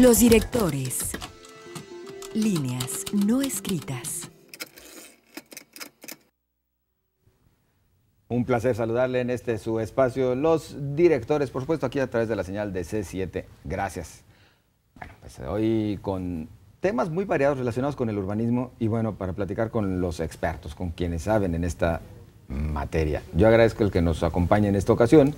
Los directores. Líneas no escritas. Un placer saludarle en este su espacio. Los directores, por supuesto, aquí a través de la señal de C7. Gracias. Bueno, pues hoy con temas muy variados relacionados con el urbanismo y bueno, para platicar con los expertos, con quienes saben en esta materia. Yo agradezco el que nos acompañe en esta ocasión,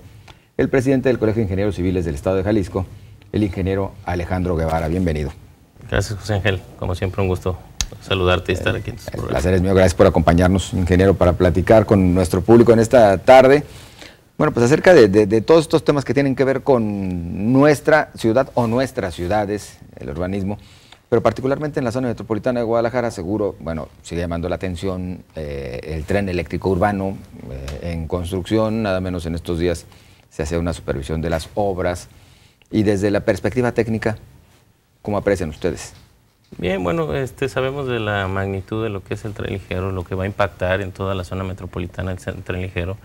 el presidente del Colegio de Ingenieros Civiles del Estado de Jalisco, el ingeniero Alejandro Guevara. Bienvenido. Gracias, José Ángel. Como siempre, un gusto saludarte y estar aquí. En placer es mío. Gracias por acompañarnos, ingeniero, para platicar con nuestro público en esta tarde. Bueno, pues acerca de, todos estos temas que tienen que ver con nuestra ciudad o nuestras ciudades, el urbanismo, pero particularmente en la zona metropolitana de Guadalajara, seguro, bueno, sigue llamando la atención eh, el tren eléctrico urbano eh, en construcción, nada menos en estos días se hace una supervisión de las obras y desde la perspectiva técnica, ¿cómo aprecian ustedes? Bien, bueno, este, sabemos de la magnitud de lo que es el tren ligero, lo que va a impactar en toda la zona metropolitana el tren ligero,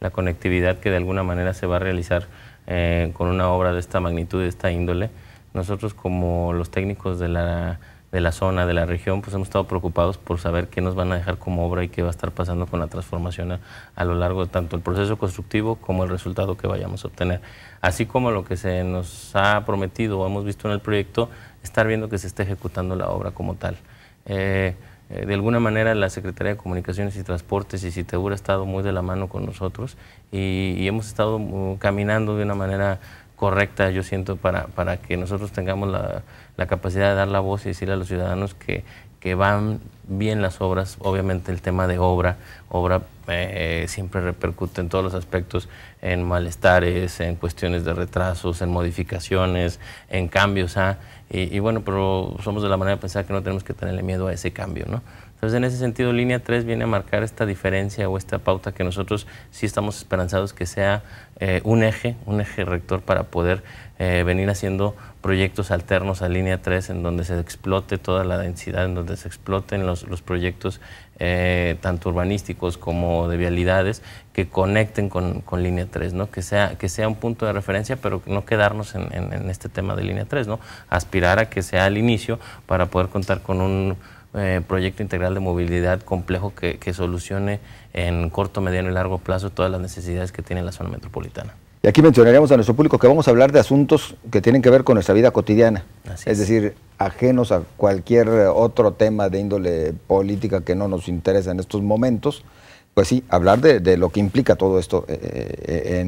la conectividad que de alguna manera se va a realizar eh, con una obra de esta magnitud, de esta índole. Nosotros como los técnicos de la de la zona, de la región, pues hemos estado preocupados por saber qué nos van a dejar como obra y qué va a estar pasando con la transformación a, lo largo de tanto el proceso constructivo como el resultado que vayamos a obtener. Así como lo que se nos ha prometido o hemos visto en el proyecto, estar viendo que se está ejecutando la obra como tal. Eh, eh, de alguna manera la Secretaría de Comunicaciones y Transportes y CITEUR ha estado muy de la mano con nosotros y, hemos estado mm, caminando de una manera correcta, yo siento, para que nosotros tengamos la la capacidad de dar la voz y decirle a los ciudadanos que, que van bien las obras. Obviamente el tema de obra, obra eh, eh, siempre repercute en todos los aspectos, en malestares, en cuestiones de retrasos, en modificaciones, en cambios. ¿ah? Y, y, bueno, pero somos de la manera de pensar que no tenemos que tenerle miedo a ese cambio, ¿no? Entonces, en ese sentido, línea 3 viene a marcar esta diferencia o esta pauta que nosotros sí estamos esperanzados que sea eh, un eje, un eje rector para poder eh, venir haciendo proyectos alternos a línea 3 en donde se explote toda la densidad, en donde se exploten los, proyectos eh, tanto urbanísticos como de vialidades que conecten con, línea 3, ¿no? que, sea, que sea un punto de referencia, pero no quedarnos en, este tema de línea 3, ¿no? aspirar a que sea el inicio para poder contar con un eh, proyecto integral de movilidad complejo que, solucione en corto, mediano y largo plazo todas las necesidades que tiene la zona metropolitana. Y aquí mencionaríamos a nuestro público que vamos a hablar de asuntos que tienen que ver con nuestra vida cotidiana, es. decir, ajenos a cualquier eh, otro tema de índole política que no nos interesa en estos momentos. Pues sí, hablar de, lo que implica todo esto eh,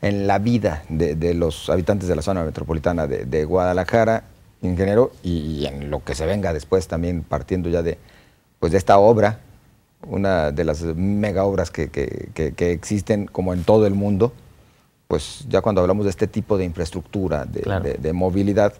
en, la vida de, los habitantes de la zona metropolitana de Guadalajara ingeniero, y en lo que se venga después también partiendo ya de, pues de esta obra, una de las mega obras que, existen como en todo el mundo, pues ya cuando hablamos de este tipo de infraestructura, de, movilidad,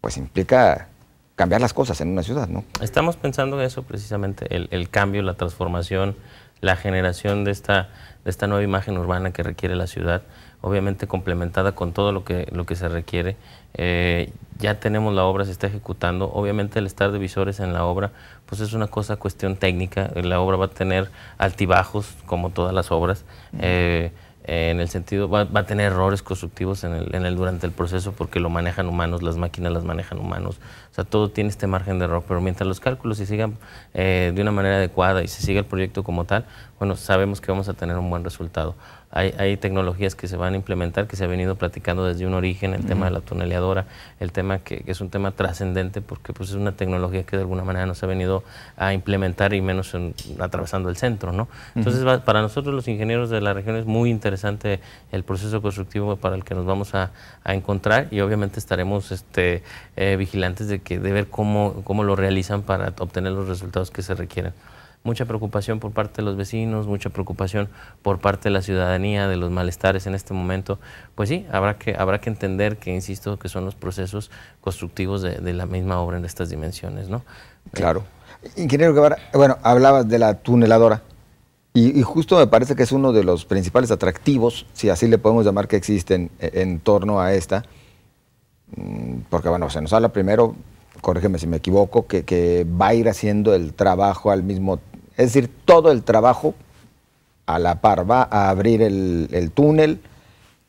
pues implica cambiar las cosas en una ciudad, ¿no? Estamos pensando en eso precisamente, el, cambio, la transformación, la generación de esta, de esta nueva imagen urbana que requiere la ciudad, obviamente complementada con todo lo que, lo que se requiere. Eh, ya tenemos la obra, se está ejecutando. Obviamente el estar de visores en la obra, pues es una cosa, cuestión técnica. La obra va a tener altibajos, como todas las obras. Eh, en el sentido, va, va, a tener errores constructivos en el, durante el proceso porque lo manejan humanos, las máquinas las manejan humanos, o sea, todo tiene este margen de error, pero mientras los cálculos se sigan eh, de una manera adecuada y se siga el proyecto como tal, bueno, sabemos que vamos a tener un buen resultado hay, tecnologías que se van a implementar, que se ha venido platicando desde un origen, el tema de la tuneleadora, el tema que, es un tema trascendente porque pues, es una tecnología que de alguna manera no se ha venido a implementar y menos atravesando el centro. Entonces, para nosotros los ingenieros de la región es muy interesante el proceso constructivo para el que nos vamos a, encontrar y obviamente estaremos este, eh, vigilantes de, que, de ver cómo, cómo lo realizan para obtener los resultados que se requieren mucha preocupación por parte de los vecinos, mucha preocupación por parte de la ciudadanía, de los malestares en este momento, pues sí, habrá que, habrá que entender que, insisto, que son los procesos constructivos de, la misma obra en estas dimensiones, ¿no? Claro. Ingeniero Guevara, bueno, hablabas de la tuneladora. Y, justo me parece que es uno de los principales atractivos, si así le podemos llamar que existen e, en torno a esta, mm, porque bueno, se nos habla primero, corrígeme si me equivoco, que, va a ir haciendo el trabajo al mismo tiempo. Es decir, todo el trabajo a la par va a abrir el, túnel,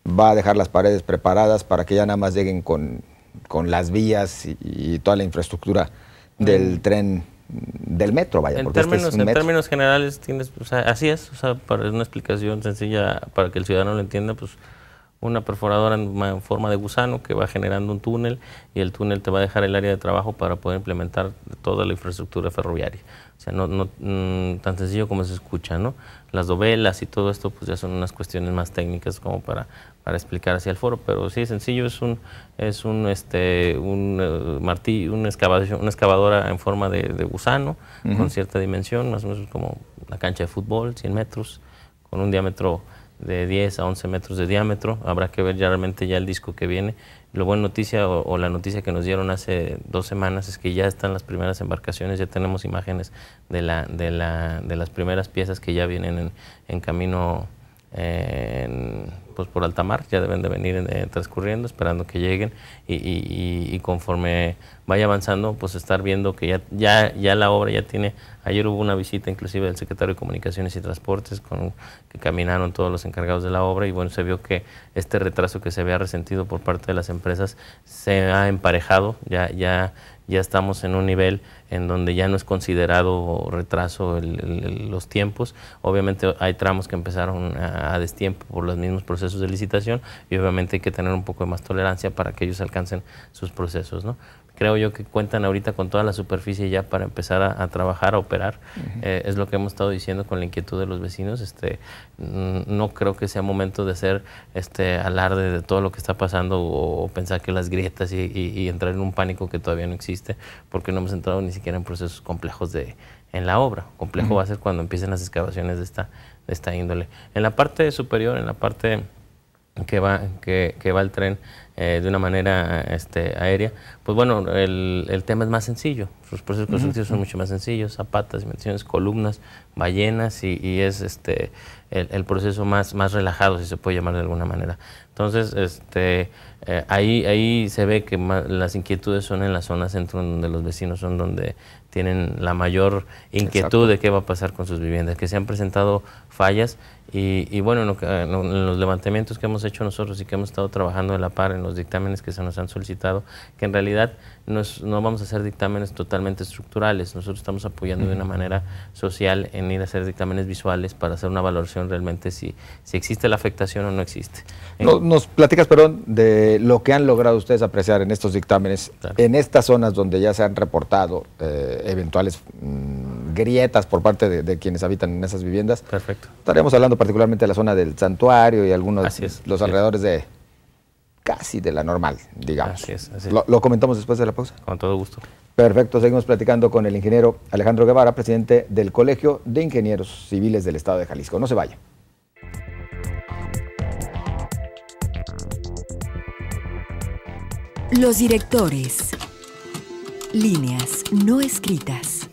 va a dejar las paredes preparadas para que ya nada más lleguen con, las vías y, toda la infraestructura del mm. tren del metro, vaya. En, este términos, en términos generales, tienes, o sea, así es, o sea, para una explicación sencilla, para que el ciudadano lo entienda, pues una perforadora en forma de gusano que va generando un túnel y el túnel te va a dejar el área de trabajo para poder implementar toda la infraestructura ferroviaria. O sea, no, no mm, tan sencillo como se escucha, ¿no? Las dovelas y todo esto pues ya son unas cuestiones más técnicas como para, para explicar hacia el foro, pero sí, sencillo es un, es un, este, un eh, una, excavadora en forma de, gusano con cierta dimensión, más o menos como la cancha de fútbol, 100 metros, con un diámetro de 10 a 11 metros de diámetro. Habrá que ver realmente ya el disco que viene. lo buena noticia o, la noticia que nos dieron hace dos semanas es que ya están las primeras embarcaciones, ya tenemos imágenes de, la, de, la, de las primeras piezas que ya vienen en, camino eh, en, pues por Altamar, ya deben de venir eh, transcurriendo, esperando que lleguen y, conforme vaya avanzando, pues estar viendo que ya, ya, ya la obra ya tiene, ayer hubo una visita inclusive del secretario de Comunicaciones y Transportes con que caminaron todos los encargados de la obra y bueno, se vio que este retraso que se había resentido por parte de las empresas se ha emparejado, ya, ya, ya estamos en un nivel en donde ya no es considerado retraso los tiempos. Obviamente hay tramos que empezaron a, destiempo por los mismos procesos de licitación y obviamente hay que tener un poco de más tolerancia para que ellos alcancen sus procesos. ¿no? creo yo que cuentan ahorita con toda la superficie ya para empezar a, trabajar, a operar. Eh, es lo que hemos estado diciendo con la inquietud de los vecinos. Este, no creo que sea momento de hacer este alarde de todo lo que está pasando o, pensar que las grietas y, entrar en un pánico que todavía no existe, porque no hemos entrado ni siquiera en procesos complejos de en la obra. Complejo va a ser cuando empiecen las excavaciones de esta, de esta índole. En la parte superior, en la parte que va, que, que va el tren eh, de una manera este, aérea, pues bueno, el, tema es más sencillo. Los procesos constructivos son mucho más sencillos, zapatas, dimensiones, columnas, ballenas, y, y es este el, proceso más, más relajado, si se puede llamar de alguna manera. Entonces, este eh, ahí, ahí se ve que las inquietudes son en la zona centro, donde los vecinos son donde tienen la mayor inquietud de qué va a pasar con sus viviendas, que se han presentado fallas y, bueno, en, eh, los levantamientos que hemos hecho nosotros y que hemos estado trabajando de la par en los dictámenes que se nos han solicitado, que en realidad no, vamos a hacer dictámenes totalmente estructurales, nosotros estamos apoyando de una manera social en ir a hacer dictámenes visuales para hacer una valoración realmente si, si existe la afectación o no existe. Eh, nos platicas, perdón, de lo que han logrado ustedes apreciar en estos dictámenes, en estas zonas donde ya se han reportado eh, eventuales mm, grietas por parte de, de, quienes habitan en esas viviendas. Perfecto. Estaremos hablando particularmente la zona del santuario y algunos de los alrededores de casi de la normal, digamos. Lo, lo, comentamos después de la pausa. Con todo gusto. Perfecto, seguimos platicando con el ingeniero Alejandro Guevara, presidente del Colegio de Ingenieros Civiles del Estado de Jalisco. No se vaya. Los directores. Líneas no escritas.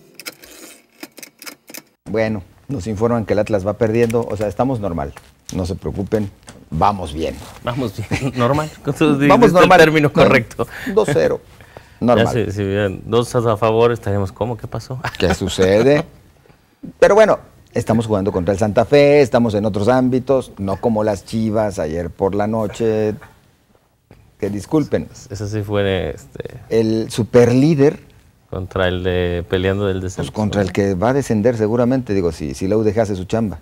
Bueno, nos informan que el Atlas va perdiendo, o sea, estamos normal. No se preocupen, vamos bien. Vamos bien, normal. vamos normal. El término correcto. 2-0. Normal. si, bien, dos a favor estaríamos como, ¿qué pasó? ¿Qué sucede? Pero bueno, estamos jugando contra el Santa Fe, estamos en otros ámbitos, no como las Chivas ayer por la noche. Que disculpen. Eso sí fue este... el superlíder contra el de peleando del descenso. Pues contra el que va a descender seguramente, digo, si, si la UDG hace su chamba.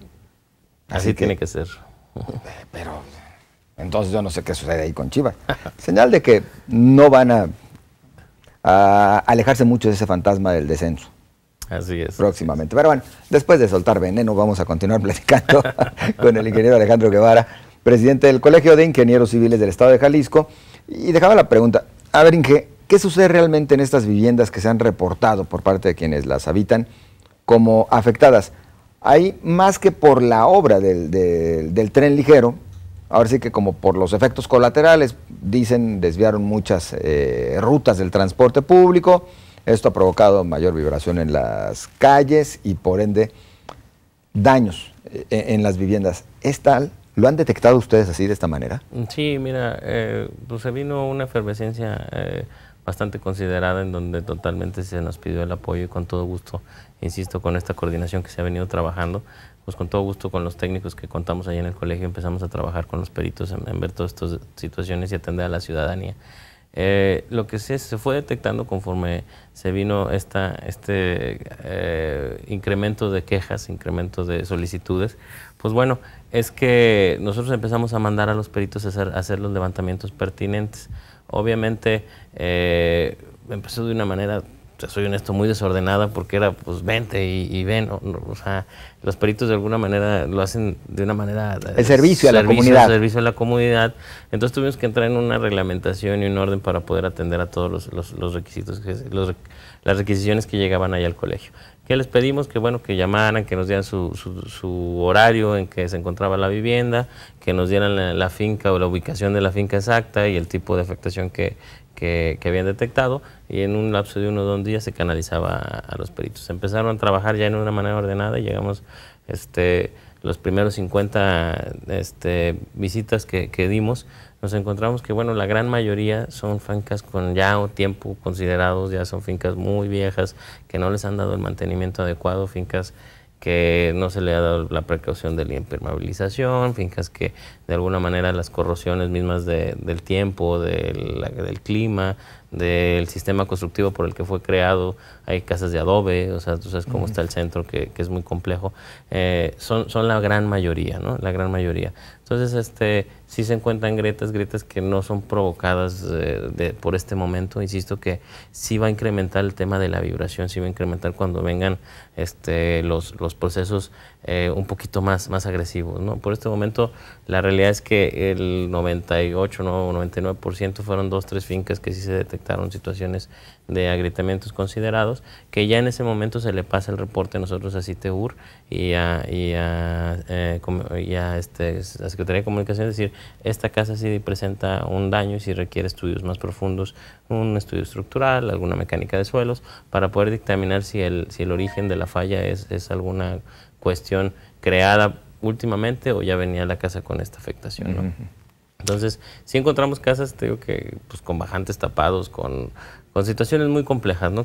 Así, tiene que ser. Pero entonces yo no sé qué sucede ahí con Chivas. Señal de que no van a, alejarse mucho de ese fantasma del descenso. Así es. Próximamente. Pero bueno, después de soltar veneno, vamos a continuar platicando con el ingeniero Alejandro Guevara, presidente del Colegio de Ingenieros Civiles del Estado de Jalisco. Y dejaba la pregunta, a ver, Inge, ¿Qué sucede realmente en estas viviendas que se han reportado por parte de quienes las habitan como afectadas? Hay más que por la obra del, tren ligero, ahora sí que como por los efectos colaterales, dicen, desviaron muchas eh, rutas del transporte público, esto ha provocado mayor vibración en las calles y por ende daños eh, en las viviendas. ¿Es tal? ¿Lo han detectado ustedes así de esta manera? Sí, mira, eh, pues se vino una efervescencia bastante considerada en donde totalmente se nos pidió el apoyo y con todo gusto, insisto, con esta coordinación que se ha venido trabajando, pues con todo gusto con los técnicos que contamos ahí en el colegio empezamos a trabajar con los peritos en, ver todas estas situaciones y atender a la ciudadanía. Eh, lo que se, fue detectando conforme se vino esta, este eh, incremento de quejas, incremento de solicitudes, pues bueno, es que nosotros empezamos a mandar a los peritos a hacer los levantamientos pertinentes. Obviamente eh, empezó de una manera, soy honesto, muy desordenada porque era pues vente y, ven. O, sea, los peritos de alguna manera lo hacen de una manera... El servicio, a la comunidad. El servicio a la comunidad. Entonces tuvimos que entrar en una reglamentación y un orden para poder atender a todos los, los, requisitos, las requisiciones que llegaban ahí al colegio que les pedimos que bueno que llamaran, que nos dieran su, su, horario en que se encontraba la vivienda, que nos dieran la, finca o la ubicación de la finca exacta y el tipo de afectación que, habían detectado y en un lapso de uno o dos días se canalizaba a, los peritos. Empezaron a trabajar ya en una manera ordenada y llegamos este, los primeros 50 este, visitas que, que dimos nos encontramos que, bueno, la gran mayoría son fincas con ya tiempo considerados, ya son fincas muy viejas, que no les han dado el mantenimiento adecuado, fincas que no se le ha dado la precaución de la impermeabilización, fincas que de alguna manera las corrosiones mismas del tiempo, del clima, del sistema constructivo por el que fue creado, hay casas de adobe, o sea, tú sabes cómo está el centro, que, es muy complejo. Eh, son, son la gran mayoría, ¿no? La gran mayoría. Entonces, este, sí se encuentran grietas, grietas que no son provocadas eh, de, por este momento. Insisto que sí va a incrementar el tema de la vibración, sí va a incrementar cuando vengan este, los, los procesos eh, un poquito más, más agresivos. ¿no? Por este momento, la realidad es que el 98, no, 99% fueron dos, tres fincas que sí se detectaron situaciones de agrietamientos considerados, que ya en ese momento se le pasa el reporte a nosotros a CITEUR y a, y a, eh, este, la Secretaría de Comunicación, es decir, esta casa sí presenta un daño y si requiere estudios más profundos, un estudio estructural, alguna mecánica de suelos, para poder dictaminar si el, si el origen de la falla es, es alguna cuestión creada últimamente o ya venía la casa con esta afectación. Entonces, si encontramos casas, te digo que pues, con bajantes tapados, con con situaciones muy complejas, ¿no?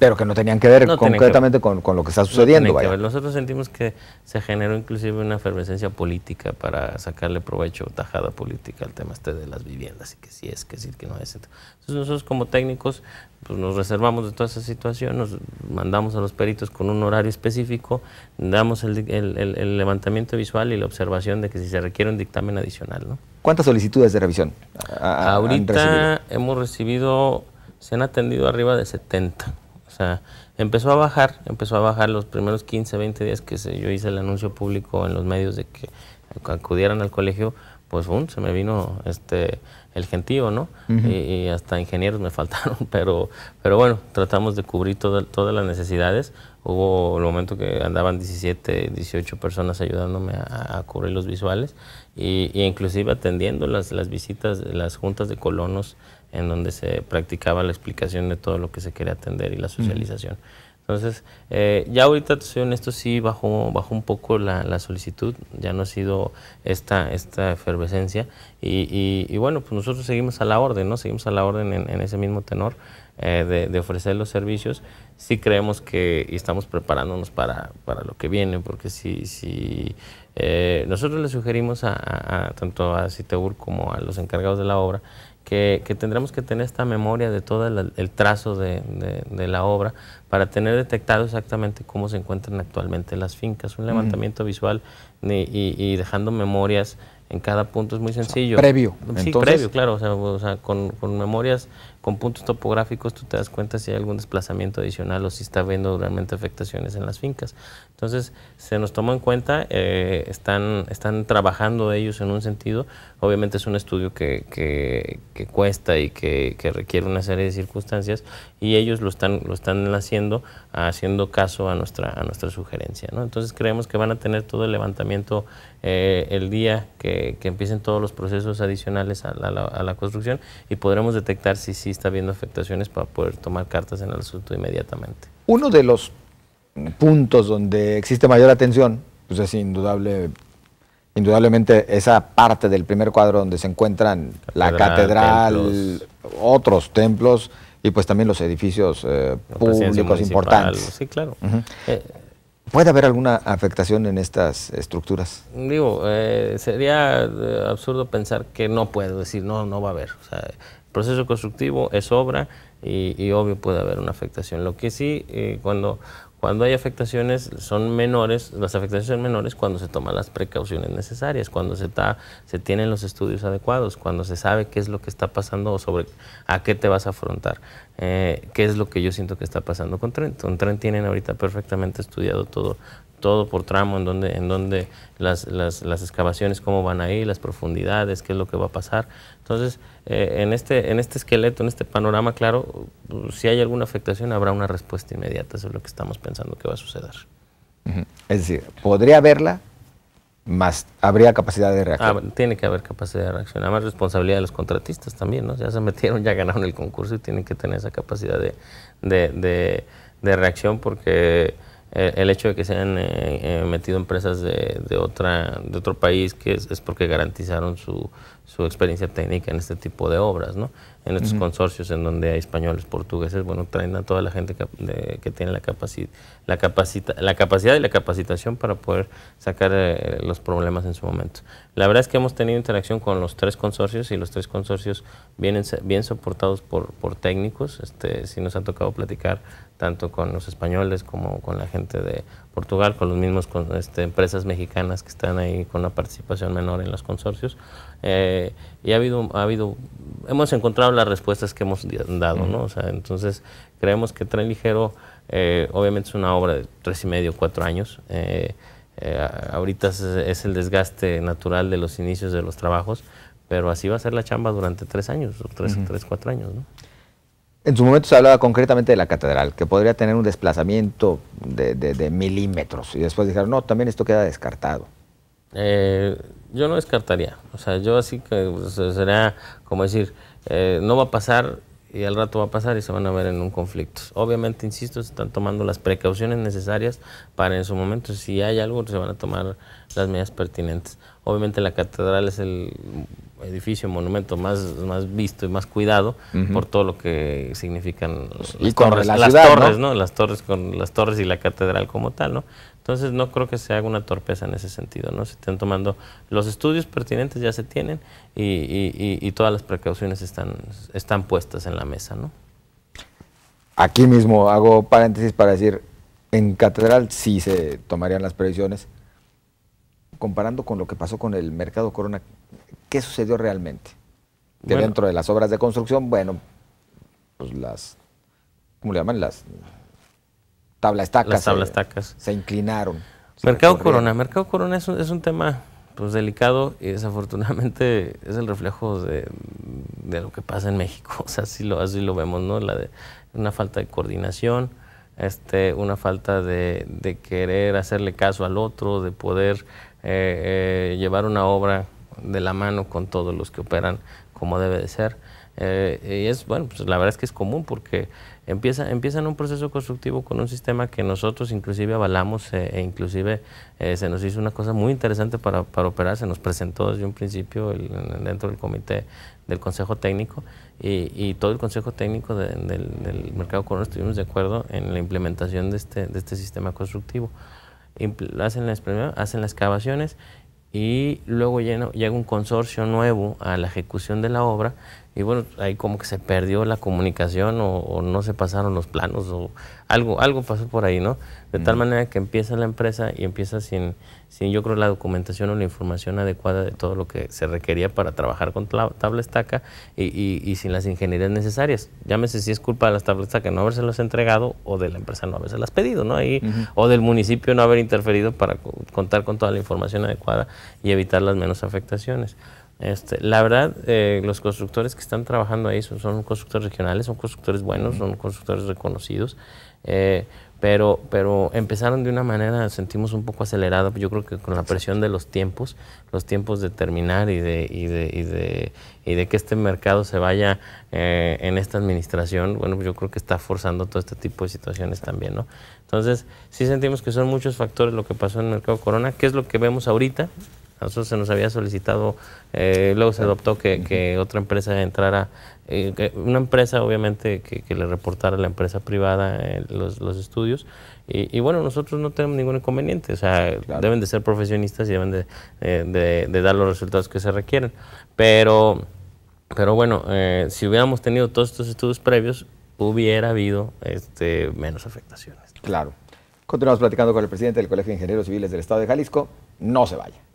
pero que no tenían que ver concretamente Con, lo que está sucediendo. Nosotros sentimos que se generó inclusive una efervescencia política para sacarle provecho tajada política al tema este de las viviendas, y que si es, que sí, que no es. Entonces nosotros como técnicos pues nos reservamos de toda esa situación, nos mandamos a los peritos con un horario específico, damos el, levantamiento visual y la observación de que si se requiere un dictamen adicional. ¿no? ¿Cuántas solicitudes de revisión? Ahorita recibido? hemos recibido se han atendido arriba de 70. O sea, empezó a bajar, empezó a bajar los primeros 15, 20 días que yo hice el anuncio público en los medios de que acudieran al colegio, pues boom, se me vino este el gentío, ¿no? y, hasta ingenieros me faltaron, pero, pero bueno, tratamos de cubrir todas las necesidades. Hubo el momento que andaban 17, 18 personas ayudándome a, a cubrir los visuales y, inclusive atendiendo las, las visitas, las juntas de colonos en donde se practicaba la explicación de todo lo que se quería atender y la socialización. Entonces, eh, ya ahorita, soy honesto, sí bajó, bajó un poco la, la, solicitud, ya no ha sido esta, esta efervescencia. Y, bueno, pues nosotros seguimos a la orden, ¿no? Seguimos a la orden en, ese mismo tenor eh, de, ofrecer los servicios. Sí creemos que estamos preparándonos para, lo que viene, porque si, si eh, nosotros le sugerimos a, tanto a Citeur como a los encargados de la obra, que, tendremos que tener esta memoria de todo el, trazo de, la obra para tener detectado exactamente cómo se encuentran actualmente las fincas. Un levantamiento visual y, dejando memorias en cada punto es muy sencillo. previo. Sí, previo, claro. O sea, con, con, memorias, con puntos topográficos, tú te das cuenta si hay algún desplazamiento adicional o si está habiendo realmente afectaciones en las fincas. Entonces, se nos tomó en cuenta, eh, están, están trabajando ellos en un sentido. Obviamente es un estudio que, cuesta y que, requiere una serie de circunstancias y ellos lo están, lo están haciendo, haciendo caso a nuestra, a nuestra sugerencia. ¿no? Entonces, creemos que van a tener todo el levantamiento eh, el día que, empiecen todos los procesos adicionales a la, a la construcción y podremos detectar si sí está habiendo afectaciones para poder tomar cartas en el asunto inmediatamente. Uno de los puntos donde existe mayor atención, pues es indudable, indudablemente esa parte del primer cuadro donde se encuentran la catedral, otros templos y pues también los edificios eh, públicos importantes. Sí, claro. Eh, ¿Puede haber alguna afectación en estas estructuras? Digo, eh, sería absurdo pensar que no puedo decir, no, no va a haber. O sea, el proceso constructivo es obra y, obvio puede haber una afectación. Lo que sí, cuando cuando hay afectaciones, son menores, las afectaciones son menores cuando se toman las precauciones necesarias, cuando se, está, se tienen los estudios adecuados, cuando se sabe qué es lo que está pasando o sobre a qué te vas a afrontar, eh, qué es lo que yo siento que está pasando con Tren. Con Tren tienen ahorita perfectamente estudiado todo, todo por tramo, en donde, en donde las, las excavaciones, cómo van ahí, las profundidades, qué es lo que va a pasar. Entonces, eh, en, este, en este esqueleto, en este panorama claro, si hay alguna afectación habrá una respuesta inmediata, eso es lo que estamos pensando que va a suceder. Es decir, podría haberla, más habría capacidad de reacción. Ah, tiene que haber capacidad de reacción. Además, responsabilidad de los contratistas también, ¿no? Ya se metieron, ya ganaron el concurso y tienen que tener esa capacidad de, reacción porque eh, el hecho de que se hayan eh, metido empresas de, de, otra, de otro país que es porque garantizaron su, su experiencia técnica en este tipo de obras, ¿no? en estos consorcios en donde hay españoles, portugueses, bueno, traen a toda la gente que, tiene la, capacidad la, capacita la capacidad y la capacitación para poder sacar eh, los problemas en su momento. La verdad es que hemos tenido interacción con los tres consorcios y los tres consorcios vienen bien soportados por, por técnicos. Este, sí nos ha tocado platicar tanto con los españoles como con la gente de Portugal, con los mismos con, este, empresas mexicanas que están ahí con una participación menor en los consorcios. Eh, y ha habido, ha habido, hemos encontrado las respuestas que hemos dado, ¿no? entonces creemos que Tren Ligero, eh, obviamente es una obra de tres y medio, cuatro años. Eh, eh, ahorita es, el desgaste natural de los inicios de los trabajos, pero así va a ser la chamba durante tres años, o tres, cuatro años, ¿no? En su momento se hablaba concretamente de la catedral, que podría tener un desplazamiento de, milímetros, y después dijeron, no, también esto queda descartado. yo no descartaría. O sea, yo así que pues, sería como decir, eh, no va a pasar y al rato va a pasar y se van a ver en un conflicto. Obviamente, insisto, se están tomando las precauciones necesarias para en su momento, si hay algo, se van a tomar las medidas pertinentes. Obviamente la catedral es el edificio, monumento más, más visto y más cuidado por todo lo que significan las torres, las torres ¿no? Las torres con las torres y la catedral como tal, ¿no? Entonces no creo que se haga una torpeza en ese sentido, ¿no? Se están tomando los estudios pertinentes ya se tienen y, todas las precauciones están, están puestas en la mesa, ¿no? Aquí mismo hago paréntesis para decir, en catedral sí se tomarían las previsiones. Comparando con lo que pasó con el mercado Corona, qué sucedió realmente. Que dentro de las obras de construcción, bueno, pues las, ¿cómo le llaman? Las tacas Las tablas Se, se, inclinaron. Mercado Corona. Mercado Corona es un, es un tema pues delicado y desafortunadamente es el reflejo de, de, lo que pasa en México. O sea, así lo, así lo vemos, ¿no? La de una falta de coordinación, este, una falta de, querer hacerle caso al otro, de poder eh, eh, llevar una obra de la mano con todos los que operan como debe de ser. Eh, y es, bueno, pues la verdad es que es común porque empieza, empiezan un proceso constructivo con un sistema que nosotros inclusive avalamos eh, e inclusive eh, se nos hizo una cosa muy interesante para, para operar, se nos presentó desde un principio dentro del comité del Consejo Técnico y, y todo el Consejo Técnico del, mercado Corona estuvimos de acuerdo en la implementación de este, de este sistema constructivo. hacen, las, hacen las excavaciones y luego llega un consorcio nuevo a la ejecución de la obra y bueno, ahí como que se perdió la comunicación o, no se pasaron los planos o algo, algo pasó por ahí, ¿no? De tal manera que empieza la empresa y empieza sin, sin, yo creo, la documentación o la información adecuada de todo lo que se requería para trabajar con tabla estaca y, y, sin las ingenierías necesarias. Llámese si es culpa de las tablas estaca no haberse las entregado o de la empresa no haberse las pedido, ¿no? Ahí, O del municipio no haber interferido para contar con toda la información adecuada y evitar las menos afectaciones. Este, la verdad, eh, los constructores que están trabajando ahí son, constructores regionales, son constructores buenos, son constructores reconocidos, eh, pero, pero empezaron de una manera, sentimos un poco acelerada, yo creo que con la presión de los tiempos, los tiempos de terminar y de, y de, y de, y de que este mercado se vaya eh, en esta administración, bueno, yo creo que está forzando todo este tipo de situaciones también, ¿no? Entonces, sí sentimos que son muchos factores lo que pasó en el mercado corona, qué es lo que vemos ahorita, a nosotros se nos había solicitado, eh, luego se adoptó que, otra empresa entrara, eh, una empresa obviamente que, le reportara a la empresa privada eh, los, estudios. Y, bueno, nosotros no tenemos ningún inconveniente, o sea, deben de ser profesionistas y deben de, dar los resultados que se requieren. Pero, pero bueno, si hubiéramos tenido todos estos estudios previos, hubiera habido este, menos afectaciones. Claro. Continuamos platicando con el presidente del Colegio de Ingenieros Civiles del Estado de Jalisco. No se vaya.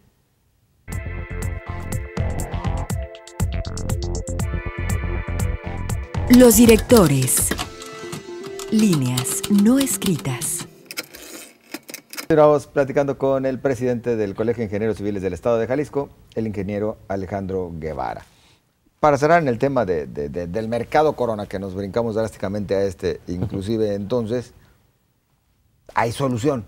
Los directores. Líneas no escritas. Estamos platicando con el presidente del Colegio de Ingenieros Civiles del Estado de Jalisco, el ingeniero Alejandro Guevara. Para cerrar en el tema del mercado corona, que nos brincamos drásticamente a este, inclusive entonces, hay solución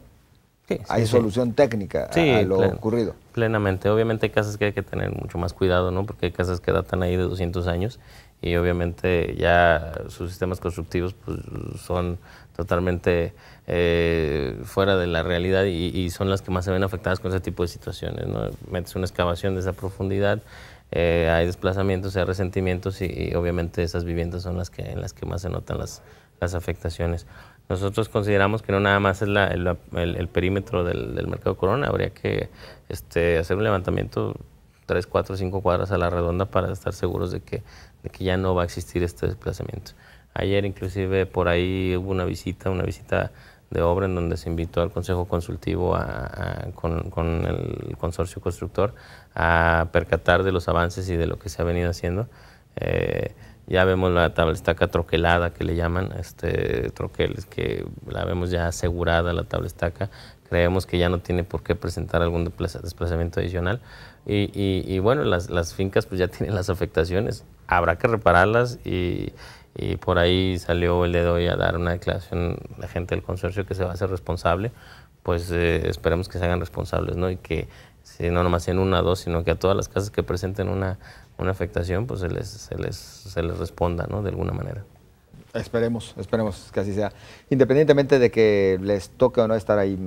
hay solución técnica a, lo ocurrido. ocurrido. Plenamente. Obviamente hay casas que hay que tener mucho más cuidado, ¿no? Porque hay casas que datan ahí de 200 años y obviamente ya sus sistemas constructivos pues, son totalmente eh, fuera de la realidad y, son las que más se ven afectadas con ese tipo de situaciones, ¿no? Metes una excavación de esa profundidad, eh, hay desplazamientos, hay resentimientos y, y, obviamente esas viviendas son las que, en las que más se notan las, las afectaciones. Nosotros consideramos que no nada más es el, perímetro del, mercado Corona, habría que este, hacer un levantamiento tres, cuatro, cinco cuadras a la redonda para estar seguros de que, ya no va a existir este desplazamiento. Ayer inclusive por ahí hubo una visita, una visita de obra en donde se invitó al Consejo Consultivo con, el consorcio constructor a percatar de los avances y de lo que se ha venido haciendo. Eh, ya vemos la tablestaca troquelada que le llaman, este troqueles, que la vemos ya asegurada la estaca. Creemos que ya no tiene por qué presentar algún desplazamiento adicional. Y, y, bueno, las, las, fincas pues ya tienen las afectaciones. Habrá que repararlas y, y por ahí salió el dedo hoy a dar una declaración la gente del consorcio que se va a hacer responsable. Pues eh, esperemos que se hagan responsables, ¿no? Y que si no nomás en una o dos, sino que a todas las casas que presenten una una afectación, pues se les, se les, se les responda ¿no? de alguna manera. Esperemos, esperemos que así sea. Independientemente de que les toque o no estar ahí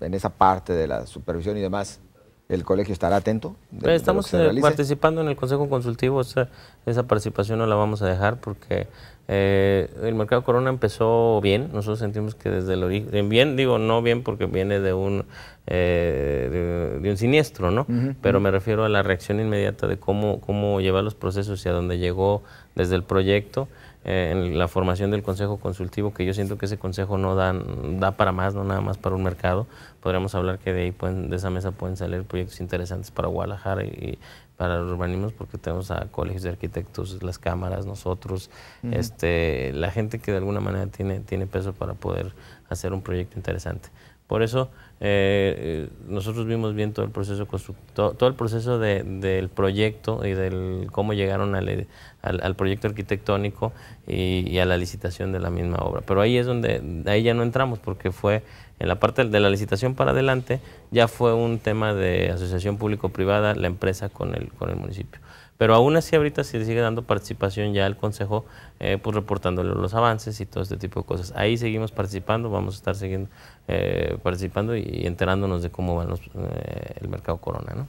en esa parte de la supervisión y demás, ¿el colegio estará atento? Pues, estamos eh, participando en el Consejo Consultivo, esa participación no la vamos a dejar porque eh, el mercado Corona empezó bien, nosotros sentimos que desde el origen, bien digo no bien porque viene de un, eh, de, un siniestro, ¿no? Pero me refiero a la reacción inmediata de cómo, cómo llevar los procesos y a dónde llegó desde el proyecto. Eh, en la formación del consejo consultivo, que yo siento que ese consejo no da, da para más, no nada más para un mercado. Podríamos hablar que de ahí pueden, de esa mesa pueden salir proyectos interesantes para Guadalajara y, para los urbanismos porque tenemos a colegios de arquitectos, las cámaras, nosotros, este, la gente que de alguna manera tiene, tiene peso para poder hacer un proyecto interesante. Por eso eh, eh, nosotros vimos bien todo el proceso todo, el proceso del proyecto y del cómo llegaron al, al, proyecto arquitectónico y, a la licitación de la misma obra. Pero ahí es donde, ahí ya no entramos porque fue en la parte de la licitación para adelante, ya fue un tema de asociación público-privada, la empresa con el, con el municipio. Pero aún así ahorita se sigue dando participación ya al Consejo, eh, pues reportándole los avances y todo este tipo de cosas. Ahí seguimos participando, vamos a estar siguiendo eh, participando y enterándonos de cómo va eh, el mercado corona, ¿no?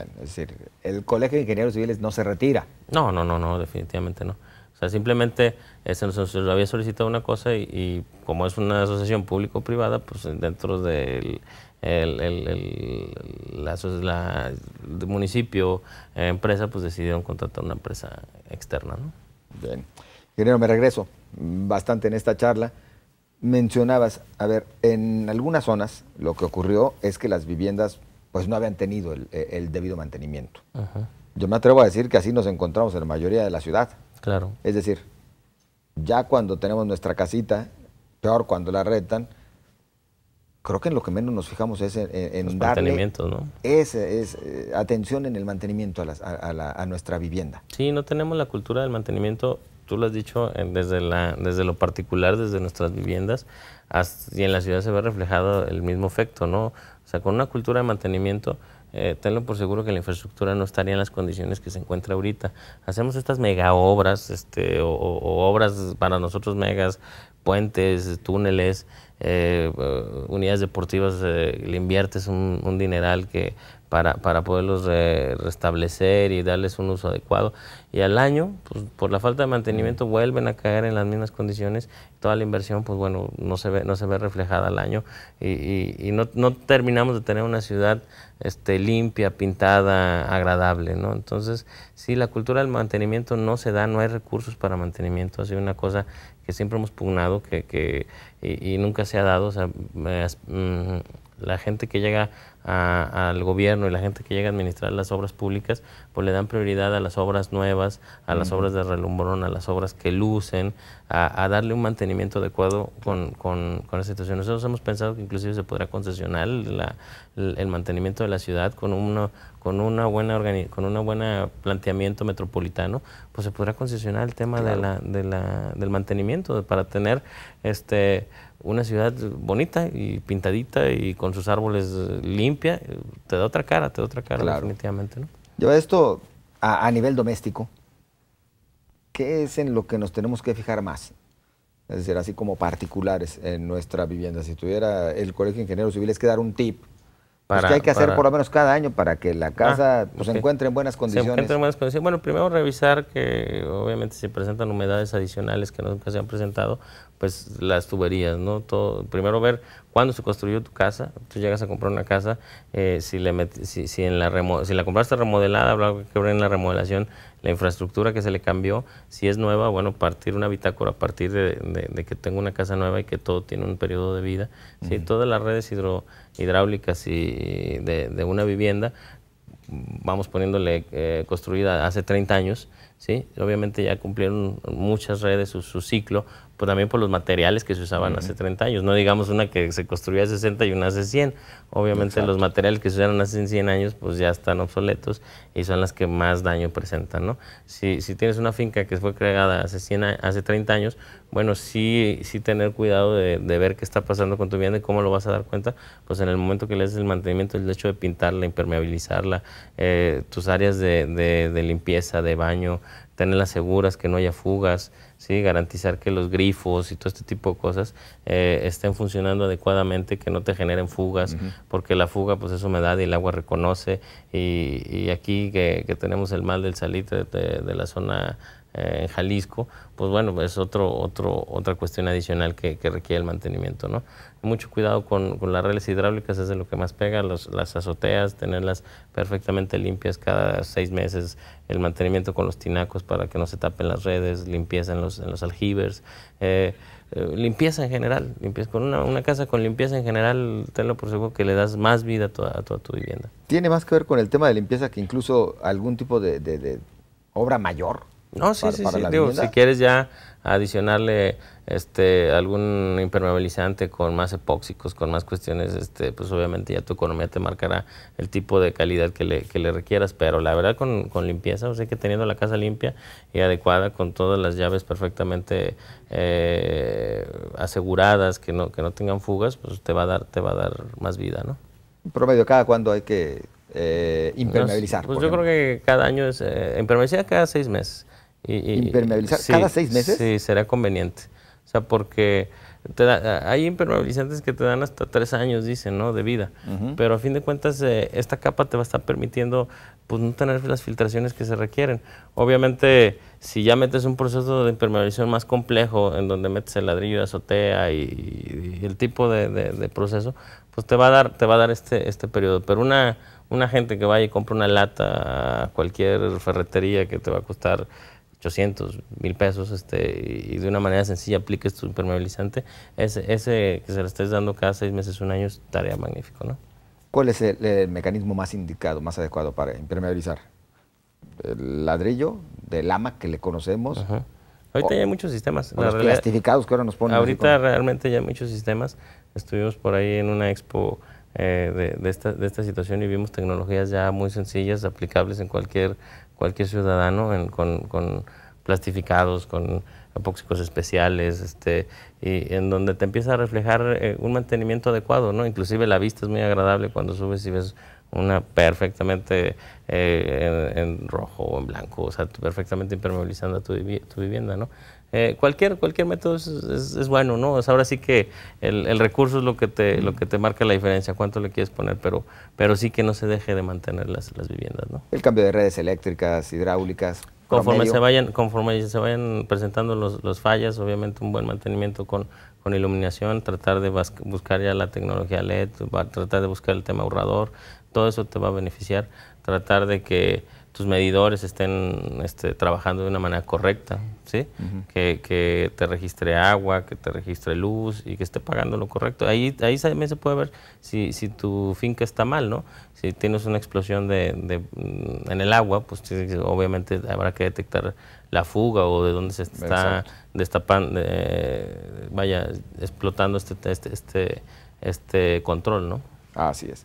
es decir, el Colegio de Ingenieros Civiles no se retira. No, no, no, no, definitivamente no. O sea, simplemente se nos había solicitado una cosa y, y como es una asociación público-privada, pues dentro del el, municipio, eh, empresa, pues decidieron contratar una empresa externa. ¿no? Bien. me regreso bastante en esta charla. Mencionabas, a ver, en algunas zonas lo que ocurrió es que las viviendas pues no habían tenido el, eh, debido mantenimiento. Yo me atrevo a decir que así nos encontramos en la mayoría de la ciudad. Claro. Es decir, ya cuando tenemos nuestra casita, peor cuando la rentan, creo que en lo que menos nos fijamos es en, en ¿no? es, eh, atención en el mantenimiento a, nuestra vivienda. Sí, no tenemos la cultura del mantenimiento, tú lo has dicho, desde, la, desde lo particular, desde nuestras viviendas, y en la ciudad se ve reflejado el mismo efecto, ¿no? O sea, con una cultura de mantenimiento... Eh, tenlo por seguro que la infraestructura no estaría en las condiciones que se encuentra ahorita. Hacemos estas mega obras, este, o, o obras para nosotros megas, puentes, túneles, eh, eh, unidades deportivas eh, le inviertes un, un dineral que para, para poderlos restablecer y darles un uso adecuado. Y al año, pues, por la falta de mantenimiento, mm. vuelven a caer en las mismas condiciones. Toda la inversión, pues bueno, no se ve, no se ve reflejada al año y, y, no, terminamos de tener una ciudad este, limpia, pintada, agradable. ¿no? Entonces, si la cultura del mantenimiento no se da, no hay recursos para mantenimiento. Ha sido una cosa que siempre hemos pugnado que, y, nunca se ha dado la gente que llega al gobierno y la gente que llega a administrar las obras públicas, pues le dan prioridad a las obras nuevas, a las obras de relumbrón, a las obras que lucen, a, darle un mantenimiento adecuado con, con, con, esa situación. Nosotros hemos pensado que inclusive se podrá concesionar el mantenimiento de la ciudad con una, con una buena con una buena planteamiento metropolitano, pues se podrá concesionar el tema de la, del mantenimiento para tener este una ciudad bonita y pintadita y con sus árboles limpia, te da otra cara, te da otra cara definitivamente. ¿no? Lleva esto a, nivel doméstico. ¿Qué es en lo que nos tenemos que fijar más? Es decir, así como particulares en nuestra vivienda. Si tuviera el Colegio Ingeniero Ingenieros Civiles que dar un tip pues, que hay que hacer por lo menos cada año para que la ah, casa pues, se encuentre en buenas condiciones. Bueno, primero revisar que obviamente si presentan humedades adicionales que nunca se han presentado, pues las tuberías, ¿no? Todo, primero ver cuándo se construyó tu casa. Tú llegas a comprar una casa, eh, si, le si, en la si la compraste remodelada, habrá que en la remodelación la infraestructura que se le cambió, si es nueva, bueno, partir una bitácora, partir de, que tengo una casa nueva y que todo tiene un periodo de vida, todas las redes hidráulicas y de, una vivienda, vamos poniéndole eh, construida hace 30 años, ¿sí? obviamente ya cumplieron muchas redes su, su ciclo, pues, también por los materiales que se usaban hace 30 años. No digamos una que se construía hace 60 y una hace 100. Obviamente los materiales que se usaron hace 100 años pues ya están obsoletos y son las que más daño presentan. ¿no? Si, tienes una finca que fue creada hace, hace 30 años, bueno, sí, sí tener cuidado de, ver qué está pasando con tu vivienda y cómo lo vas a dar cuenta, pues en el momento que le haces el mantenimiento, el hecho de pintarla, impermeabilizarla, eh, tus áreas de, limpieza, de baño, tenerlas seguras, que no haya fugas, ¿sí? garantizar que los grifos y todo este tipo de cosas eh, estén funcionando adecuadamente, que no te generen fugas, porque la fuga pues es humedad y el agua reconoce, y, aquí que, tenemos el mal del salitre de la zona eh, en Jalisco, pues bueno, es otro, otro, otra cuestión adicional que, requiere el mantenimiento. ¿no? Mucho cuidado con, las redes hidráulicas, es de lo que más pega, las azoteas, tenerlas perfectamente limpias cada seis meses, el mantenimiento con los tinacos para que no se tapen las redes, limpieza en los, en los aljibes. Eh, eh, limpieza en general, limpieza, con una, casa con limpieza en general, tenlo por seguro que le das más vida a toda, a tu vivienda. ¿Tiene más que ver con el tema de limpieza que incluso algún tipo de obra mayor? No, sí, sí, sí. Digo, si quieres ya adicionarle este algún impermeabilizante con más epóxicos, con más cuestiones, este, pues obviamente ya tu economía te marcará el tipo de calidad que le, que le requieras, pero la verdad con, limpieza, o sea que teniendo la casa limpia y adecuada, con todas las llaves perfectamente eh, aseguradas, que no, que no tengan fugas, pues te va a dar, te va a dar más vida, ¿no? Promedio, ¿cada cuándo hay que eh, impermeabilizar? pues yo creo que cada año es impermeabilizar eh, cada seis meses ¿Impermeabilizar cada seis meses? Sí, será conveniente. O sea, porque hay impermeabilizantes que te dan hasta tres años, dicen, ¿no? De vida. Pero a fin de cuentas, eh, esta capa te va a estar permitiendo, pues, no tener las filtraciones que se requieren. Obviamente, si ya metes un proceso de impermeabilización más complejo, en donde metes el ladrillo de azotea y, el tipo de, proceso, pues te va a dar, te va a dar este, este periodo. Pero una, una gente que vaya y compra una lata a cualquier ferretería que te va a costar mil pesos, este, y de una manera sencilla apliques tu impermeabilizante, ese, ese que se le estés dando cada seis meses, un año, tarea magnífica, ¿no? ¿Cuál es el, mecanismo más indicado, más adecuado para impermeabilizar? ¿El ladrillo de lama que le conocemos? Ahorita hay muchos sistemas. plastificados que ahora nos ponen. Ahorita realmente ya hay muchos sistemas. Estuvimos por ahí en una expo eh, de, esta, de esta situación y vimos tecnologías ya muy sencillas, aplicables en cualquier cualquier ciudadano con, con, plastificados, con apóxicos especiales, este, y en donde te empieza a reflejar eh, un mantenimiento adecuado, ¿no? Inclusive la vista es muy agradable cuando subes y ves una perfectamente eh, en, rojo o en blanco, o sea, perfectamente impermeabilizando tu, tu vivienda, ¿no? Eh, cualquier, cualquier método es, bueno, ¿no? ahora sí que el, recurso es lo que, te, lo que te marca la diferencia, cuánto le quieres poner, pero, pero sí que no se deje de mantener las, viviendas, ¿no? El cambio de redes eléctricas, hidráulicas. Conforme se, vayan, conforme se vayan presentando los, los fallas, obviamente un buen mantenimiento con, con iluminación, tratar de buscar ya la tecnología LED, tratar de buscar el tema ahorrador, todo eso te va a beneficiar, tratar de que tus medidores estén este, trabajando de una manera correcta, ¿sí? que, que, te registre agua, que te registre luz y que esté pagando lo correcto. Ahí, ahí también se puede ver si, si tu finca está mal, ¿no? Si tienes una explosión de, mm, en el agua, pues obviamente habrá que detectar la fuga o de dónde se está destapando, eh, vaya, explotando este, este, este, este, control, ¿no? Así es.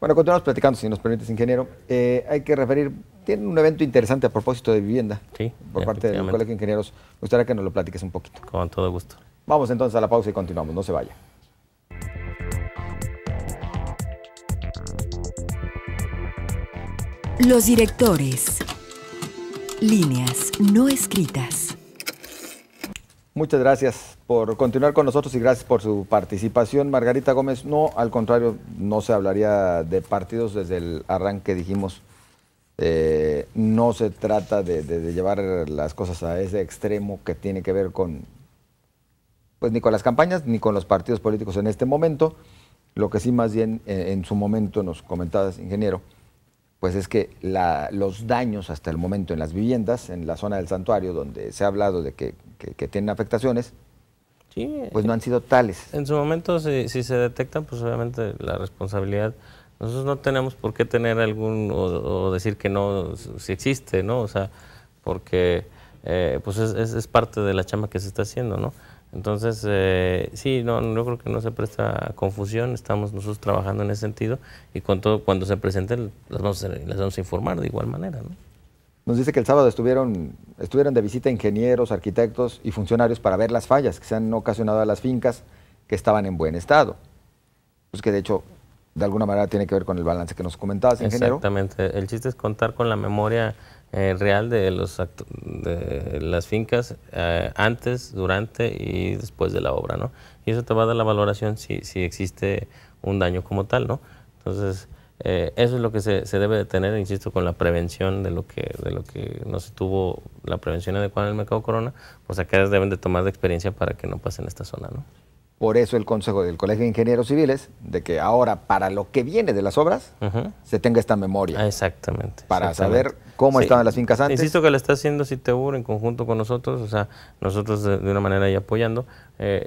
Bueno, continuamos platicando, si nos permites, ingeniero. Eh, hay que referir tienen un evento interesante a propósito de vivienda por parte del Colegio de Ingenieros. Me gustaría que nos lo platiques un poquito. Con todo gusto. Vamos entonces a la pausa y continuamos, no se vaya. Los directores. Líneas no escritas. Muchas gracias por continuar con nosotros y gracias por su participación. Margarita Gómez, no, al contrario, no se hablaría de partidos desde el arranque, dijimos eh, no se trata de, llevar las cosas a ese extremo que tiene que ver con, pues ni con las campañas ni con los partidos políticos en este momento. Lo que sí más bien eh, en, su momento nos comentabas, ingeniero, pues es que la, los daños hasta el momento en las viviendas, en la zona del santuario, donde se ha hablado de que, tienen afectaciones, sí, pues no eh, han sido tales. En su momento, si se detectan, pues obviamente la responsabilidad nosotros no tenemos por qué tener algún o, decir que no, si existe, ¿no? O sea, porque eh, pues es, parte de la chama que se está haciendo, ¿no? Entonces, eh, sí, no, yo creo que no se presta confusión, estamos nosotros trabajando en ese sentido y cuando, cuando se presenten las vamos, a, informar de igual manera. ¿no? Nos dice que el sábado estuvieron, estuvieron de visita ingenieros, arquitectos y funcionarios para ver las fallas que se han ocasionado a las fincas que estaban en buen estado. Pues que de hecho de alguna manera tiene que ver con el balance que nos comentabas, ingeniero. Exactamente. El chiste es contar con la memoria eh, real de, los de las fincas eh, antes, durante y después de la obra, ¿no? Y eso te va a dar la valoración si, si existe un daño como tal, ¿no? Entonces, eh, eso es lo que se, debe de tener, insisto, con la prevención de lo que de lo que no se tuvo la prevención adecuada en el mercado corona, pues acá deben de tomar de experiencia para que no pase en esta zona, ¿no? Por eso el consejo del Colegio de Ingenieros Civiles, de que ahora para lo que viene de las obras, se tenga esta memoria. Ah, exactamente. Para saber cómo estaban las fincas antes. Insisto que la está haciendo CITEUR en conjunto con nosotros, o sea, nosotros de, una manera ahí apoyando, eh,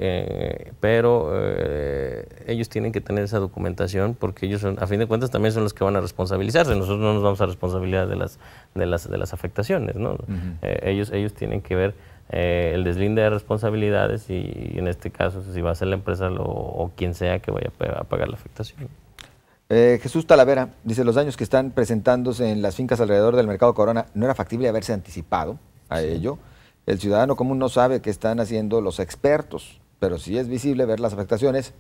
eh, pero eh, ellos tienen que tener esa documentación porque ellos, son, a fin de cuentas, también son los que van a responsabilizarse. Nosotros no nos vamos a responsabilizar de las, de las, de las afectaciones, ¿no? ellos, ellos tienen que ver eh, el deslinde de responsabilidades y, en este caso si va a ser la empresa o quien sea que vaya a pagar la afectación. Eh, Jesús Talavera dice, los daños que están presentándose en las fincas alrededor del mercado Corona, ¿no era factible haberse anticipado a ello? El ciudadano común no sabe qué están haciendo los expertos, pero sí es visible ver las afectaciones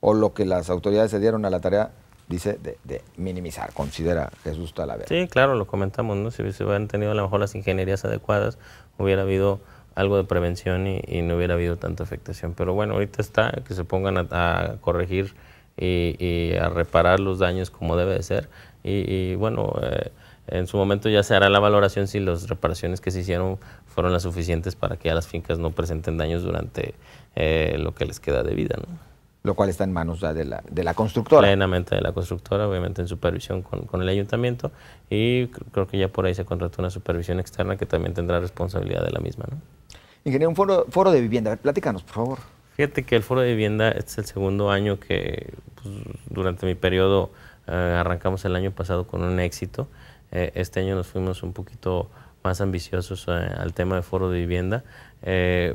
o lo que las autoridades se dieron a la tarea, dice, de, minimizar, considera Jesús Talavera. Sí, claro, lo comentamos, ¿no? Si se hubieran tenido a lo mejor las ingenierías adecuadas, hubiera habido algo de prevención y, no hubiera habido tanta afectación. Pero bueno, ahorita está, que se pongan a, corregir y, a reparar los daños como debe de ser. Y, bueno, eh, en su momento ya se hará la valoración si las reparaciones que se hicieron fueron las suficientes para que ya las fincas no presenten daños durante eh, lo que les queda de vida lo cual está en manos de la, de la constructora. Plenamente de la constructora, obviamente en supervisión con, el ayuntamiento y creo que ya por ahí se contrató una supervisión externa que también tendrá responsabilidad de la misma. ¿no? Ingeniero, un foro, foro de vivienda, platícanos por favor. Fíjate que el foro de vivienda este es el segundo año que pues, durante mi periodo eh, arrancamos el año pasado con un éxito. Eh, este año nos fuimos un poquito más ambiciosos eh, al tema de foro de vivienda,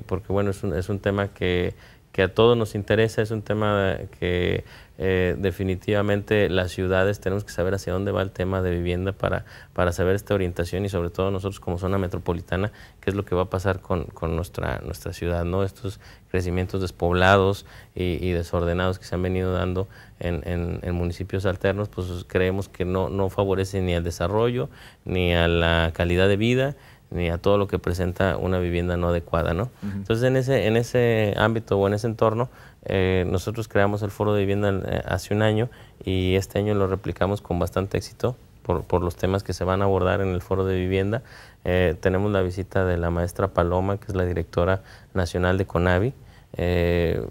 porque bueno, es un, es un tema que que a todos nos interesa, es un tema que eh, definitivamente las ciudades tenemos que saber hacia dónde va el tema de vivienda para, para saber esta orientación y sobre todo nosotros como zona metropolitana, qué es lo que va a pasar con, nuestra, nuestra ciudad, ¿no? Estos crecimientos despoblados y, desordenados que se han venido dando en, en, en, municipios alternos, pues creemos que no, no favorece ni al desarrollo ni a la calidad de vida ni a todo lo que presenta una vivienda no adecuada, ¿no? Entonces, en ese, en ese ámbito o en ese entorno, eh, nosotros creamos el foro de vivienda eh, hace un año y este año lo replicamos con bastante éxito por, los temas que se van a abordar en el foro de vivienda. Eh, tenemos la visita de la maestra Paloma, que es la directora nacional de CONAVI.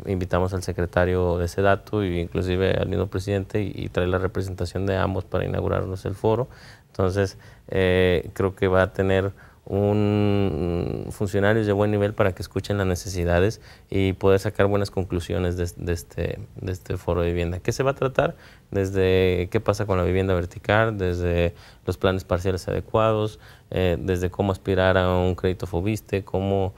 invitamos al secretario de SEDATU e inclusive al mismo presidente y, y trae la representación de ambos para inaugurarnos el foro. Entonces, creo que va a tener un funcionarios de buen nivel para que escuchen las necesidades y poder sacar buenas conclusiones de, este, de este foro de vivienda. ¿Qué se va a tratar? Desde qué pasa con la vivienda vertical, desde los planes parciales adecuados, eh, desde cómo aspirar a un crédito fobiste, cómo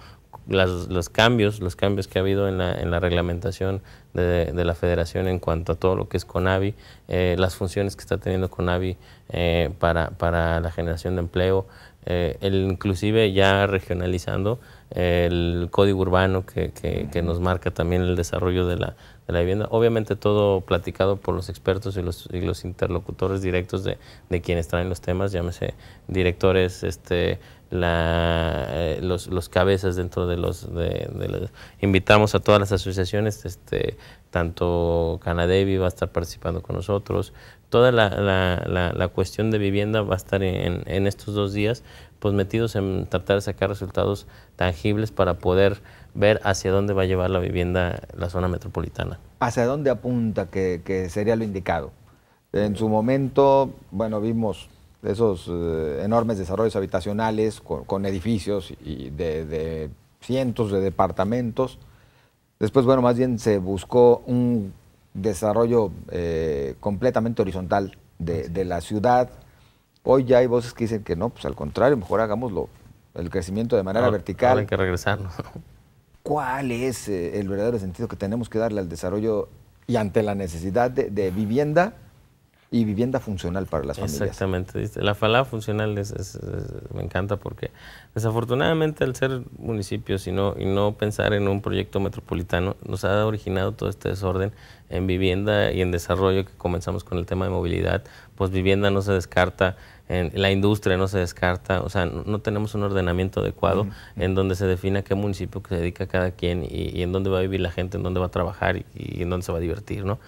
los cambios, los cambios que ha habido en la, en la reglamentación de, de, la federación en cuanto a todo lo que es CONAVI, eh, las funciones que está teniendo CONAVI eh, para, para la generación de empleo, eh, inclusive ya regionalizando el código urbano que, que, nos marca también el desarrollo de la, de la, vivienda. Obviamente todo platicado por los expertos y los, los interlocutores directos de, quienes traen los temas, llámese directores, este, la, eh, los, cabezas dentro de los, de, Invitamos a todas las asociaciones, este, tanto Canadevi va a estar participando con nosotros, toda la, cuestión de vivienda va a estar en, estos dos días, pues metidos en tratar de sacar resultados tangibles para poder ver hacia dónde va a llevar la vivienda la zona metropolitana. ¿Hacia dónde apunta que, sería lo indicado? En su momento, bueno, vimos esos eh, enormes desarrollos habitacionales con, edificios y de, de cientos de departamentos. Después, bueno, más bien se buscó un desarrollo eh, completamente horizontal de, la ciudad. Hoy ya hay voces que dicen que no, pues al contrario, mejor hagámoslo, el crecimiento de manera vertical. hay que regresarnos. ¿Cuál es eh, el verdadero sentido que tenemos que darle al desarrollo y ante la necesidad de vivienda? Y vivienda funcional para las familias. Exactamente. La falada funcional me encanta porque desafortunadamente al ser municipio y no, y no pensar en un proyecto metropolitano nos ha originado todo este desorden en vivienda y en desarrollo que comenzamos con el tema de movilidad. Pues vivienda no se descarta, en la industria no se descarta, o sea, no tenemos un ordenamiento adecuado en donde se defina qué municipio que se dedica cada quien y, en dónde va a vivir la gente, en dónde va a trabajar y, y en dónde se va a divertir, ¿no?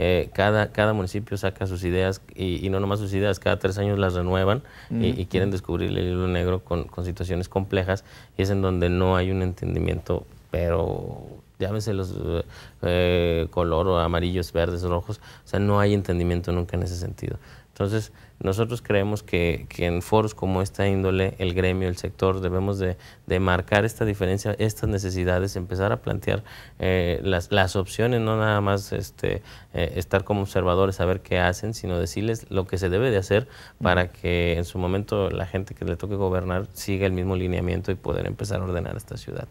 Eh, cada, cada municipio saca sus ideas y, no nomás sus ideas, cada tres años las renuevan y, quieren descubrir el hilo negro con, situaciones complejas y es en donde no hay un entendimiento, pero llámese los eh, eh, color o amarillos, verdes, rojos, o sea, no hay entendimiento nunca en ese sentido. Entonces, nosotros creemos que, en foros como esta índole, el gremio, el sector, debemos de, marcar esta diferencia, estas necesidades, empezar a plantear eh, las, opciones, no nada más este, eh, estar como observadores, saber qué hacen, sino decirles lo que se debe de hacer para que en su momento la gente que le toque gobernar siga el mismo lineamiento y poder empezar a ordenar esta ciudad.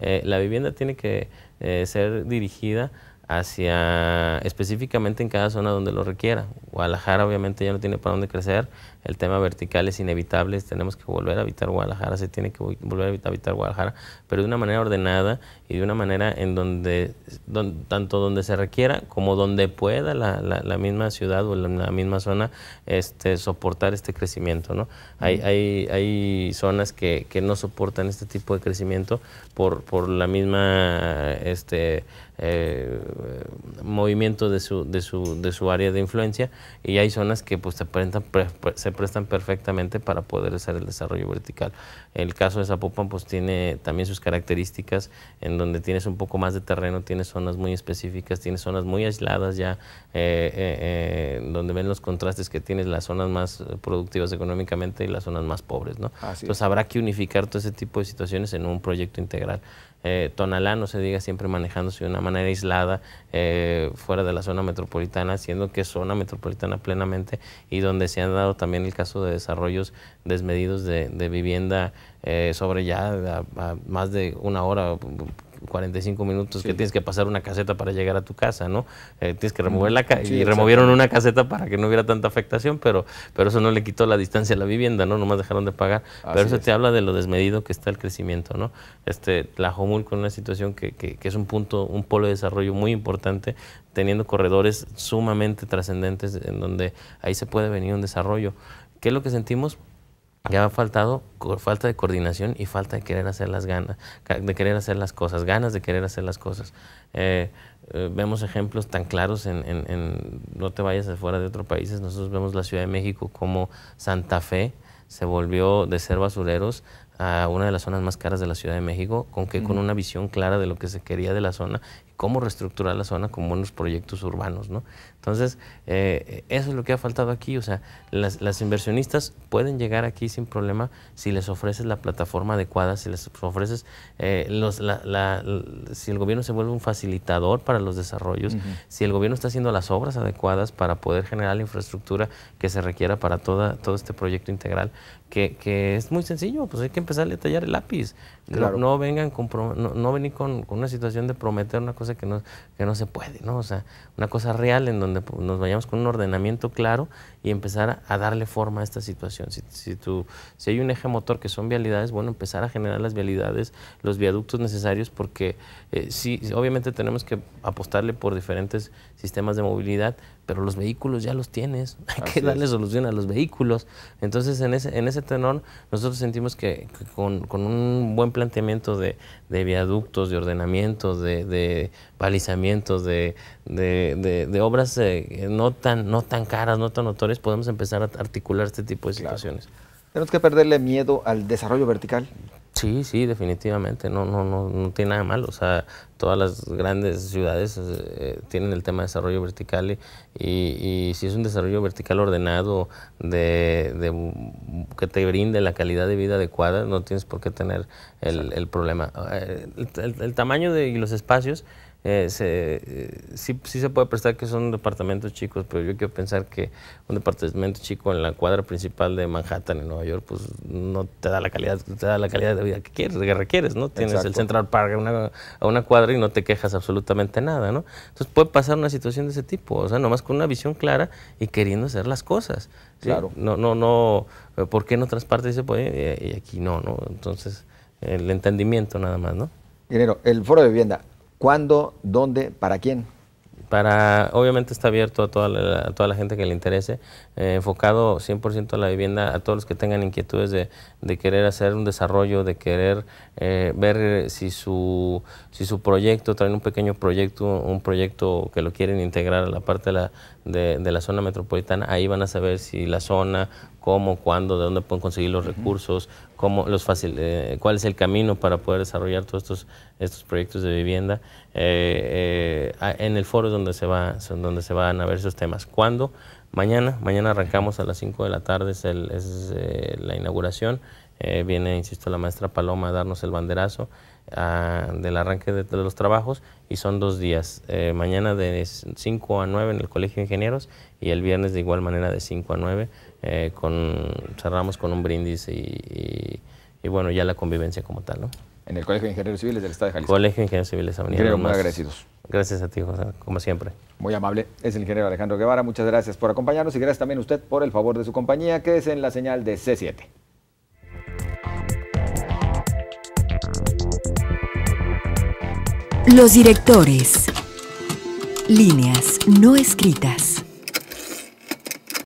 Eh, la vivienda tiene que ser dirigida hacia específicamente en cada zona donde lo requiera. Guadalajara obviamente ya no tiene para dónde crecer, el tema vertical es inevitable, tenemos que volver a habitar Guadalajara, se tiene que volver a habitar Guadalajara, pero de una manera ordenada y de una manera en donde, tanto donde se requiera como donde pueda la, misma ciudad o la, misma zona este, soportar este crecimiento. ¿no? Hay, hay, hay zonas que, no soportan este tipo de crecimiento por, por la misma... Este, eh, movimiento de su, de área de influencia y hay zonas que pues, se, prestan, se prestan perfectamente para poder hacer el desarrollo vertical. El caso de Zapopan pues, tiene también sus características en donde tienes un poco más de terreno, tienes zonas muy específicas, tienes zonas muy aisladas ya, eh, eh, eh, donde ven los contrastes que tienes las zonas más productivas económicamente y las zonas más pobres. ¿no? Entonces habrá que unificar todo ese tipo de situaciones en un proyecto integral. Eh, Tonalá, no se diga, siempre manejándose de una manera aislada, eh, fuera de la zona metropolitana, siendo que es zona metropolitana plenamente y donde se han dado también el caso de desarrollos desmedidos de, vivienda eh, sobre ya más de una hora, 45 minutos que tienes que pasar una caseta para llegar a tu casa, ¿no? Eh, tienes que remover la y removieron una caseta para que no hubiera tanta afectación, pero, pero eso no le quitó la distancia a la vivienda, ¿no? Nomás dejaron de pagar. pero eso te habla de lo desmedido que está el crecimiento, ¿no? Este, homul con una situación que, que, que es un punto, un polo de desarrollo muy importante, teniendo corredores sumamente trascendentes en donde ahí se puede venir un desarrollo. ¿Qué es lo que sentimos? ya ha faltado falta de coordinación y falta de querer hacer las ganas, de querer hacer las cosas, ganas de querer hacer las cosas. Eh, eh, vemos ejemplos tan claros en, no te vayas de fuera de otros países. Nosotros vemos la Ciudad de México como Santa Fe se volvió de ser basureros a una de las zonas más caras de la Ciudad de México, con que con una visión clara de lo que se quería de la zona cómo reestructurar la zona con buenos proyectos urbanos, ¿no? Entonces, eh, eso es lo que ha faltado aquí, o sea, las, inversionistas pueden llegar aquí sin problema si les ofreces la plataforma adecuada, si les ofreces, eh, los, si el gobierno se vuelve un facilitador para los desarrollos, si el gobierno está haciendo las obras adecuadas para poder generar la infraestructura que se requiera para toda, todo este proyecto integral, que, que es muy sencillo, pues hay que empezar a detallar el lápiz, no, vengan con, no, venir con, una situación de prometer una cosa que no, que no se puede, ¿no? O sea, una cosa real en donde pues, nos vayamos con un ordenamiento claro y empezar a, darle forma a esta situación. Si, si, si hay un eje motor que son vialidades, bueno, empezar a generar las vialidades, los viaductos necesarios, porque eh, sí, obviamente tenemos que apostarle por diferentes sistemas de movilidad, pero los vehículos ya los tienes, hay que darle solución a los vehículos. Entonces, en ese, en ese tenor, nosotros sentimos que, con, con un buen planteamiento de, viaductos, de ordenamientos, de, de de, obras eh, no, tan, no tan caras, no tan notorias, podemos empezar a articular este tipo de situaciones. Tenemos que perderle miedo al desarrollo vertical. Sí, sí, definitivamente, no, no, no, no tiene nada malo. O sea, todas las grandes ciudades eh, tienen el tema de desarrollo vertical y, si es un desarrollo vertical ordenado de, que te brinde la calidad de vida adecuada, no tienes por qué tener el, problema. Eh, el, tamaño de, los espacios eh, eh sí, se puede prestar que son departamentos chicos, pero yo quiero pensar que un departamento chico en la cuadra principal de Manhattan, en Nueva York, pues no te da la calidad, te da la calidad de vida que quieres, que requieres, ¿no? Tienes el Central Park a una, a una cuadra y no te quejas absolutamente nada, ¿no? Entonces puede pasar una situación de ese tipo, o sea, nomás con una visión clara y queriendo hacer las cosas. Claro. No, no, no, eh, ¿por qué en otras partes se puede y aquí no, no? Entonces, el entendimiento nada más, ¿no? Dinero, el foro de vivienda, ¿Cuándo? ¿Dónde? ¿Para quién? Para, obviamente está abierto a toda la, toda la gente que le interese, eh, enfocado 100% a la vivienda, a todos los que tengan inquietudes de, querer hacer un desarrollo, de querer eh, ver eh, si su, si su proyecto, traen un pequeño proyecto, un proyecto que lo quieren integrar a la parte de, de la zona metropolitana, ahí van a saber si la zona cómo, cuándo, de dónde pueden conseguir los recursos, cómo, los eh, cuál es el camino para poder desarrollar todos estos, estos proyectos de vivienda. Eh, eh, en el foro es donde se, va, donde se van a ver esos temas. ¿Cuándo? Mañana, mañana arrancamos a las 5 de la tarde, es, es la inauguración. viene, insisto, la maestra Paloma a darnos el banderazo del arranque de, los trabajos y son dos días. Eh, mañana de 5 a 9 en el Colegio de Ingenieros y el viernes de igual manera de 5 a 9. Eh, con, cerramos con un brindis y, bueno, ya la convivencia como tal. ¿no? En el Colegio de Ingenieros Civiles del Estado de Jalisco. Colegio de Ingenieros Civiles, Avenida. muy Gracias a ti, José, como siempre. Muy amable. Es el ingeniero Alejandro Guevara. Muchas gracias por acompañarnos y gracias también a usted por el favor de su compañía, que es en la señal de C7. Los directores. Líneas no escritas.